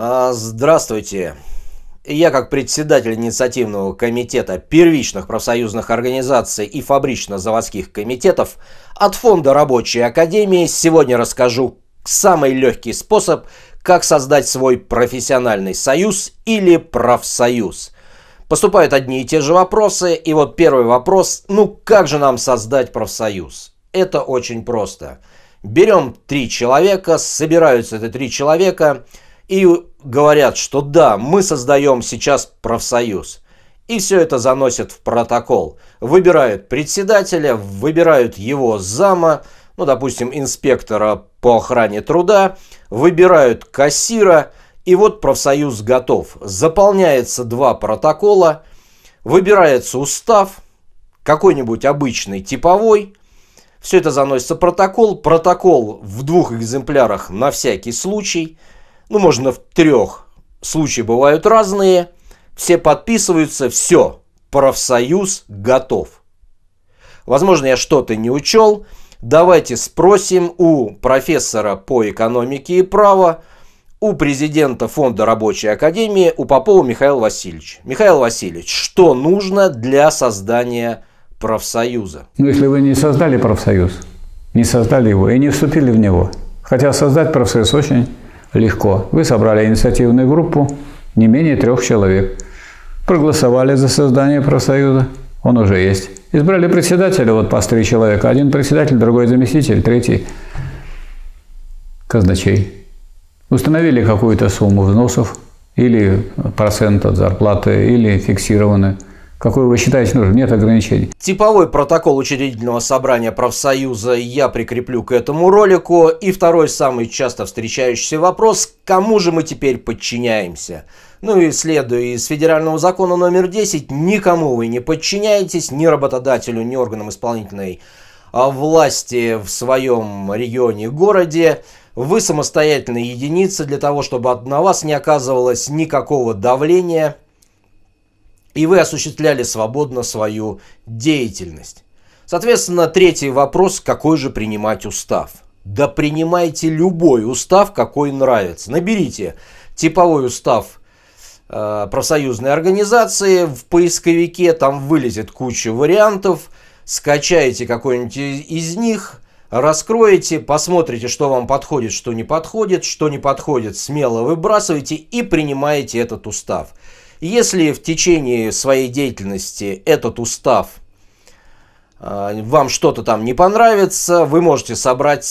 А, здравствуйте. Я как председатель инициативного комитета первичных профсоюзных организаций и фабрично-заводских комитетов от Фонда Рабочей Академии сегодня расскажу самый легкий способ, как создать свой профессиональный союз или профсоюз. Поступают одни и те же вопросы, и вот первый вопрос, ну как же нам создать профсоюз? Это очень просто. Берем три человека, собираются это три человека – и говорят, что да, мы создаем сейчас профсоюз. И все это заносят в протокол. Выбирают председателя, выбирают его зама, ну, допустим, инспектора по охране труда, выбирают кассира, и вот профсоюз готов. Заполняется два протокола, выбирается устав, какой-нибудь обычный типовой, все это заносится в протокол, протокол в двух экземплярах на всякий случай – ну, можно в трех. Случаи бывают разные. Все подписываются, все, профсоюз готов. Возможно, я что-то не учел. Давайте спросим у профессора по экономике и права, у президента Фонда рабочей академии, у Попова Михаил Васильевич. Михаил Васильевич, что нужно для создания профсоюза? Ну, если вы не создали профсоюз, не создали его и не вступили в него, хотя создать профсоюз очень Легко. Вы собрали инициативную группу не менее трех человек. Проголосовали за создание профсоюза. Он уже есть. Избрали председателя, вот по три человека. Один председатель, другой заместитель, третий казначей. Установили какую-то сумму взносов или процент от зарплаты, или фиксированную какой вы считаете нужен, нет ограничений. Типовой протокол учредительного собрания профсоюза я прикреплю к этому ролику. И второй самый часто встречающийся вопрос, кому же мы теперь подчиняемся? Ну и следуя из федерального закона номер 10, никому вы не подчиняетесь, ни работодателю, ни органам исполнительной а, власти в своем регионе, городе. Вы самостоятельная единица для того, чтобы на вас не оказывалось никакого давления – и вы осуществляли свободно свою деятельность. Соответственно, третий вопрос, какой же принимать устав? Да принимайте любой устав, какой нравится. Наберите типовой устав э, профсоюзной организации в поисковике, там вылезет куча вариантов, скачаете какой-нибудь из них – раскроете, посмотрите, что вам подходит, что не подходит, что не подходит, смело выбрасывайте и принимаете этот устав. Если в течение своей деятельности этот устав э, вам что-то там не понравится, вы можете собрать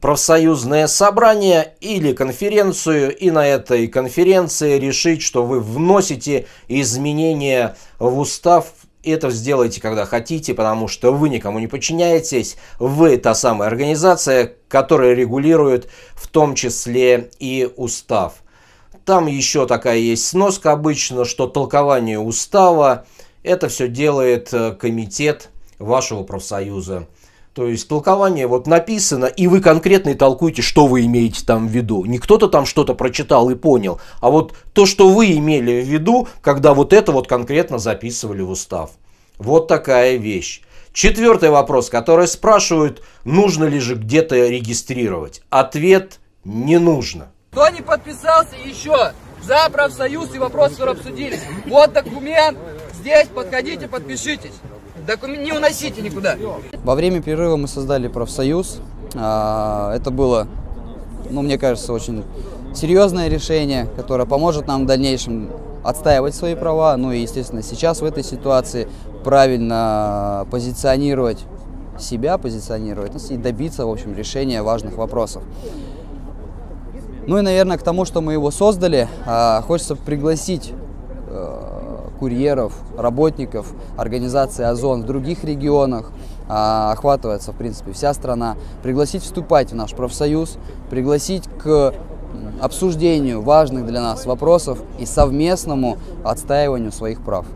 профсоюзное собрание или конференцию и на этой конференции решить, что вы вносите изменения в устав. Это сделайте, когда хотите, потому что вы никому не подчиняетесь. Вы та самая организация, которая регулирует в том числе и устав. Там еще такая есть сноска обычно, что толкование устава, это все делает э, комитет вашего профсоюза. То есть толкование вот написано, и вы конкретно и толкуете, что вы имеете там в виду. Не кто-то там что-то прочитал и понял, а вот то, что вы имели в виду, когда вот это вот конкретно записывали в устав. Вот такая вещь. Четвертый вопрос, который спрашивают, нужно ли же где-то регистрировать. Ответ – не нужно. Кто не подписался еще за профсоюз и вопрос обсудили. Вот документ, здесь подходите, подпишитесь. Документ не уносите никуда. Во время перерыва мы создали профсоюз. А, это было, ну, мне кажется, очень серьезное решение, которое поможет нам в дальнейшем отстаивать свои права, ну и, естественно, сейчас в этой ситуации правильно позиционировать себя, позиционировать и добиться, в общем, решения важных вопросов. Ну и, наверное, к тому, что мы его создали, а, хочется пригласить э, курьеров, работников организации «Озон» в других регионах, а, охватывается, в принципе, вся страна, пригласить вступать в наш профсоюз, пригласить к обсуждению важных для нас вопросов и совместному отстаиванию своих прав.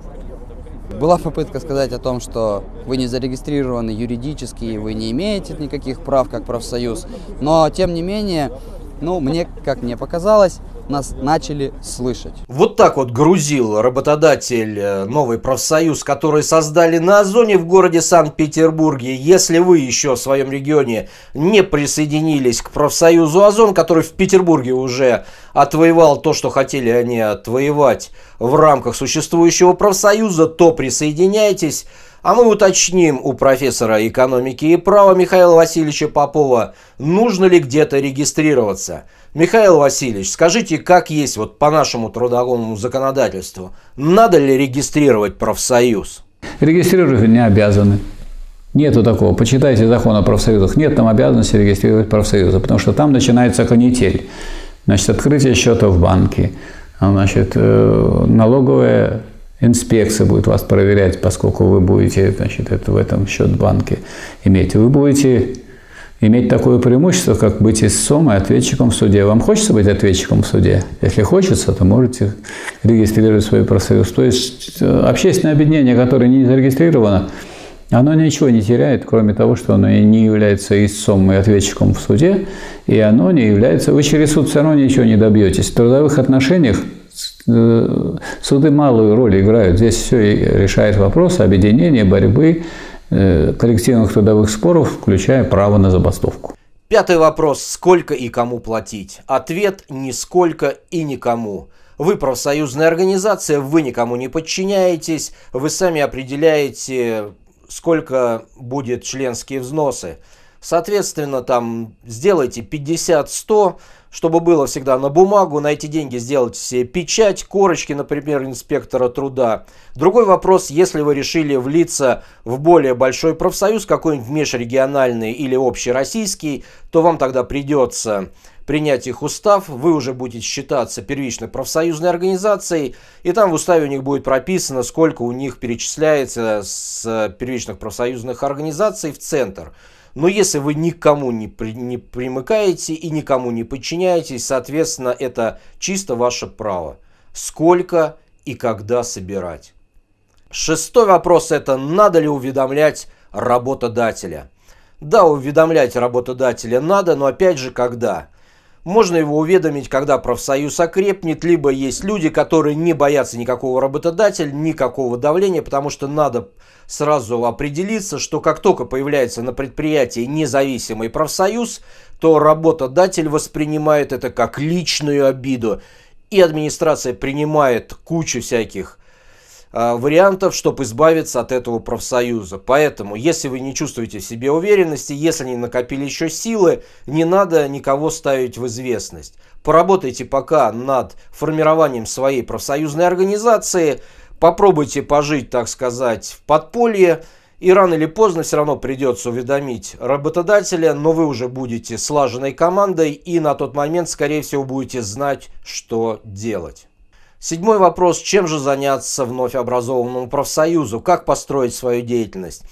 Была попытка сказать о том, что вы не зарегистрированы юридически, вы не имеете никаких прав как профсоюз, но тем не менее ну, мне, как мне показалось, нас начали слышать. Вот так вот грузил работодатель э, новый профсоюз, который создали на Озоне в городе Санкт-Петербурге. Если вы еще в своем регионе не присоединились к профсоюзу Озон, который в Петербурге уже отвоевал то, что хотели они отвоевать в рамках существующего профсоюза, то присоединяйтесь. А мы уточним у профессора экономики и права Михаила Васильевича Попова, нужно ли где-то регистрироваться. Михаил Васильевич, скажите, как есть вот по нашему трудовому законодательству, надо ли регистрировать профсоюз? Регистрировать не обязаны. Нету такого. Почитайте закон о профсоюзах. Нет там обязанности регистрировать профсоюзы, потому что там начинается канитель. Значит, открытие счета в банке, значит, э, налоговая Инспекция будет вас проверять, поскольку вы будете значит, это в этом счет банки иметь. Вы будете иметь такое преимущество, как быть истцом и ответчиком в суде. Вам хочется быть ответчиком в суде? Если хочется, то можете регистрировать свой профсоюз. То есть э, общественное объединение, которое не зарегистрировано, оно ничего не теряет, кроме того, что оно не является истцом и ответчиком в суде, и оно не является... Вы через суд все равно ничего не добьетесь. В трудовых отношениях – Э, суды малую роль играют. Здесь все решает вопрос объединения, борьбы, э, коллективных трудовых споров, включая право на забастовку. Пятый вопрос. Сколько и кому платить? Ответ – нисколько и никому. Вы профсоюзная организация, вы никому не подчиняетесь, вы сами определяете, сколько будет членские взносы. Соответственно, там сделайте 50-100, чтобы было всегда на бумагу, на эти деньги сделать себе печать, корочки, например, инспектора труда. Другой вопрос, если вы решили влиться в более большой профсоюз, какой-нибудь межрегиональный или общероссийский, то вам тогда придется принять их устав, вы уже будете считаться первичной профсоюзной организацией, и там в уставе у них будет прописано, сколько у них перечисляется с первичных профсоюзных организаций в центр – но если вы никому не, при, не примыкаете и никому не подчиняетесь, соответственно, это чисто ваше право. Сколько и когда собирать. Шестой вопрос – это надо ли уведомлять работодателя? Да, уведомлять работодателя надо, но опять же, когда? Можно его уведомить, когда профсоюз окрепнет, либо есть люди, которые не боятся никакого работодателя, никакого давления, потому что надо сразу определиться, что как только появляется на предприятии независимый профсоюз, то работодатель воспринимает это как личную обиду. И администрация принимает кучу всяких Э, вариантов, чтобы избавиться от этого профсоюза. Поэтому, если вы не чувствуете в себе уверенности, если не накопили еще силы, не надо никого ставить в известность. Поработайте пока над формированием своей профсоюзной организации, попробуйте пожить, так сказать, в подполье, и рано или поздно все равно придется уведомить работодателя, но вы уже будете слаженной командой и на тот момент, скорее всего, будете знать, что делать. Седьмой вопрос. Чем же заняться вновь образованному профсоюзу? Как построить свою деятельность?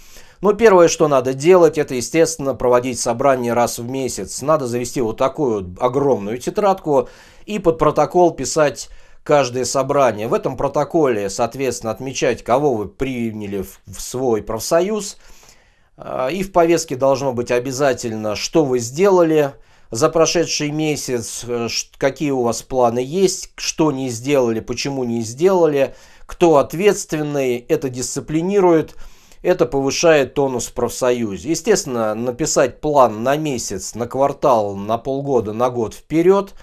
Ну, первое, что надо делать, это, естественно, проводить собрание раз в месяц. Надо завести вот такую вот огромную тетрадку и под протокол писать каждое собрание. В этом протоколе, соответственно, отмечать, кого вы приняли в свой профсоюз. А, и в повестке должно быть обязательно, что вы сделали – за прошедший месяц, э, какие у вас планы есть, что не сделали, почему не сделали, кто ответственный, это дисциплинирует, это повышает тонус в профсоюзе. Естественно, написать план на месяц, на квартал, на полгода, на год вперед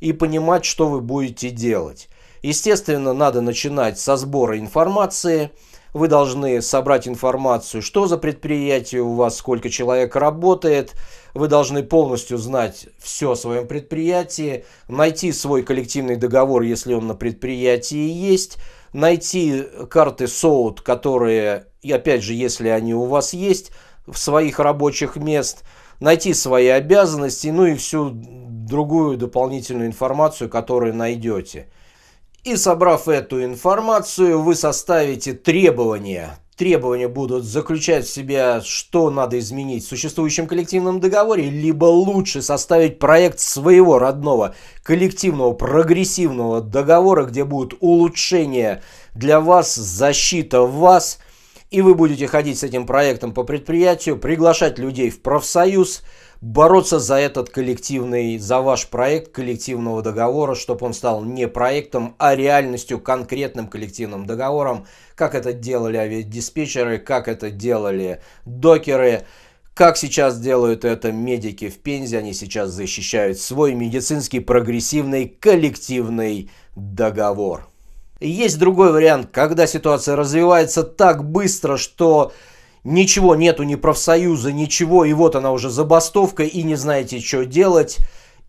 и понимать, что вы будете делать. Естественно, надо начинать со сбора информации – вы должны собрать информацию, что за предприятие у вас, сколько человек работает. Вы должны полностью знать все о своем предприятии, найти свой коллективный договор, если он на предприятии есть, найти карты СОУД, которые, и опять же, если они у вас есть, в своих рабочих мест, найти свои обязанности, ну и всю другую дополнительную информацию, которую найдете. И собрав эту информацию, вы составите требования. Требования будут заключать в себя, что надо изменить в существующем коллективном договоре, либо лучше составить проект своего родного коллективного прогрессивного договора, где будут улучшения для вас, защита вас – и вы будете ходить с этим проектом по предприятию, приглашать людей в профсоюз, бороться за этот коллективный, за ваш проект коллективного договора, чтобы он стал не проектом, а реальностью, конкретным коллективным договором, как это делали авиадиспетчеры, как это делали докеры. Как сейчас делают это медики в Пензе, они сейчас защищают свой медицинский прогрессивный коллективный договор. Есть другой вариант, когда ситуация развивается так быстро, что ничего нету, ни профсоюза, ничего, и вот она уже забастовка, и не знаете, что делать.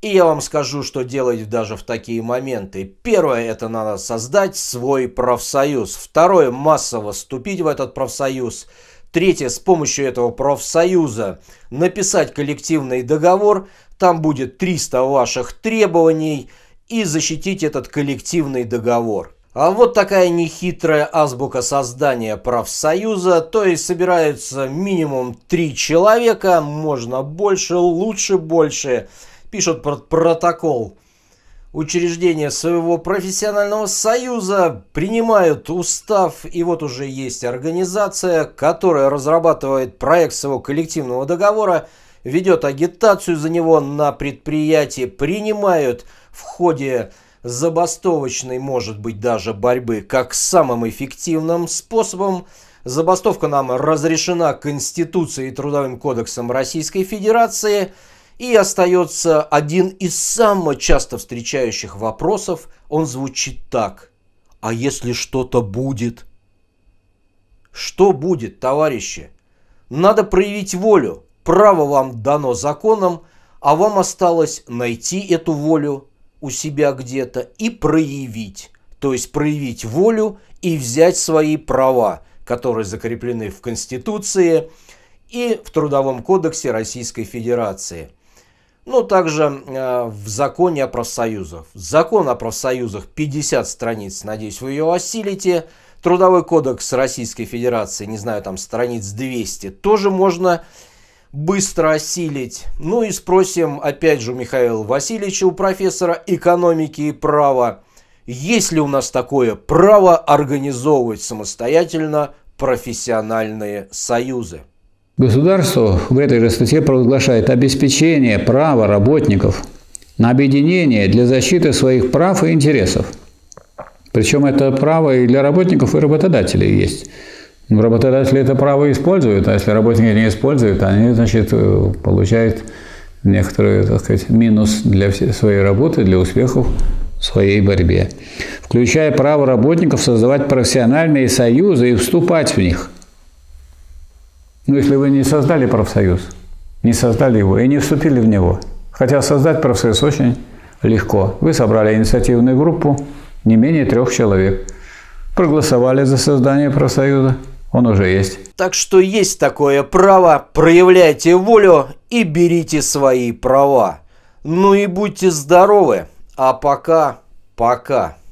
И я вам скажу, что делать даже в такие моменты. Первое, это надо создать свой профсоюз. Второе, массово вступить в этот профсоюз. Третье, с помощью этого профсоюза написать коллективный договор. Там будет 300 ваших требований и защитить этот коллективный договор. А вот такая нехитрая азбука создания профсоюза, то есть собираются минимум три человека, можно больше, лучше больше, пишут протокол. Учреждения своего профессионального союза принимают устав, и вот уже есть организация, которая разрабатывает проект своего коллективного договора, ведет агитацию за него на предприятии, принимают в ходе забастовочной, может быть даже борьбы, как самым эффективным способом. Забастовка нам разрешена Конституцией и Трудовым кодексом Российской Федерации. И остается один из самых часто встречающих вопросов. Он звучит так. А если что-то будет? Что будет, товарищи? Надо проявить волю. Право вам дано законом, а вам осталось найти эту волю, у себя где-то и проявить, то есть проявить волю и взять свои права, которые закреплены в Конституции и в Трудовом кодексе Российской Федерации. Ну, также э, в законе о профсоюзах. Закон о профсоюзах 50 страниц, надеюсь, вы ее осилите. Трудовой кодекс Российской Федерации, не знаю, там страниц 200, тоже можно быстро осилить. Ну и спросим опять же у Михаила Васильевича, у профессора экономики и права, есть ли у нас такое право организовывать самостоятельно профессиональные союзы? Государство в этой же статье провозглашает обеспечение права работников на объединение для защиты своих прав и интересов. Причем это право и для работников, и работодателей есть. Работодатели это право используют, а если работники не используют, они, значит, э, получают некоторый, так сказать, минус для своей работы, для успехов в своей борьбе, включая право работников создавать профессиональные союзы и вступать в них. Ну, если вы не создали профсоюз, не создали его и не вступили в него, хотя создать профсоюз очень легко. Вы собрали инициативную группу не менее трех человек, проголосовали за создание профсоюза – он уже есть. Так что есть такое право, проявляйте волю и берите свои права. Ну и будьте здоровы, а пока, пока.